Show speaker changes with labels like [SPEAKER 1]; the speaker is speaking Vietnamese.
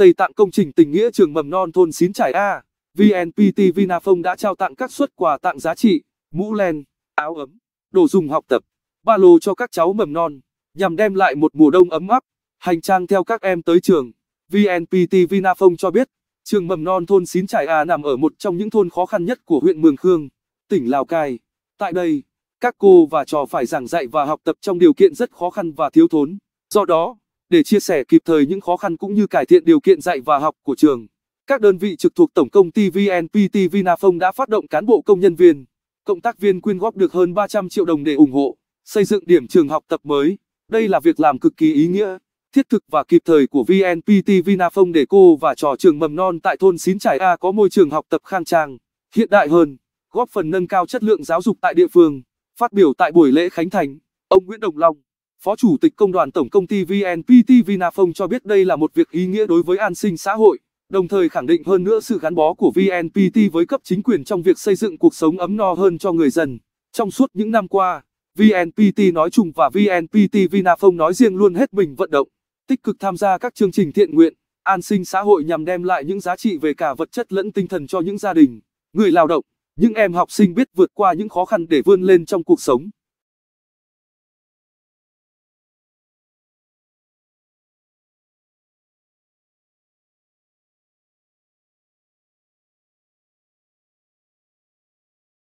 [SPEAKER 1] Tây Tạng công trình tình nghĩa trường mầm non thôn Xín Trải A. VNPT Vinaphone đã trao tặng các suất quà tặng giá trị, mũ len, áo ấm, đồ dùng học tập, ba lô cho các cháu mầm non, nhằm đem lại một mùa đông ấm áp, hành trang theo các em tới trường. VNPT Vinaphone cho biết, trường mầm non thôn Xín Trải A nằm ở một trong những thôn khó khăn nhất của huyện Mường Khương, tỉnh Lào Cai. Tại đây, các cô và trò phải giảng dạy và học tập trong điều kiện rất khó khăn và thiếu thốn. Do đó, để chia sẻ kịp thời những khó khăn cũng như cải thiện điều kiện dạy và học của trường. Các đơn vị trực thuộc Tổng công ty VNPT Vinaphone đã phát động cán bộ công nhân viên, cộng tác viên quyên góp được hơn 300 triệu đồng để ủng hộ, xây dựng điểm trường học tập mới. Đây là việc làm cực kỳ ý nghĩa, thiết thực và kịp thời của VNPT Vinaphone để cô và trò trường mầm non tại thôn Xín Trải A có môi trường học tập khang trang, hiện đại hơn, góp phần nâng cao chất lượng giáo dục tại địa phương. Phát biểu tại buổi lễ khánh thành, ông Nguyễn Đồng Long Phó Chủ tịch Công đoàn Tổng Công ty VNPT Vinaphone cho biết đây là một việc ý nghĩa đối với an sinh xã hội, đồng thời khẳng định hơn nữa sự gắn bó của VNPT với cấp chính quyền trong việc xây dựng cuộc sống ấm no hơn cho người dân. Trong suốt những năm qua, VNPT nói chung và VNPT Vinaphone nói riêng luôn hết mình vận động, tích cực tham gia các chương trình thiện nguyện, an sinh xã hội nhằm đem lại những giá trị về cả vật chất lẫn tinh thần cho những gia đình, người lao động, những em học sinh biết vượt qua những khó khăn để vươn lên trong cuộc sống.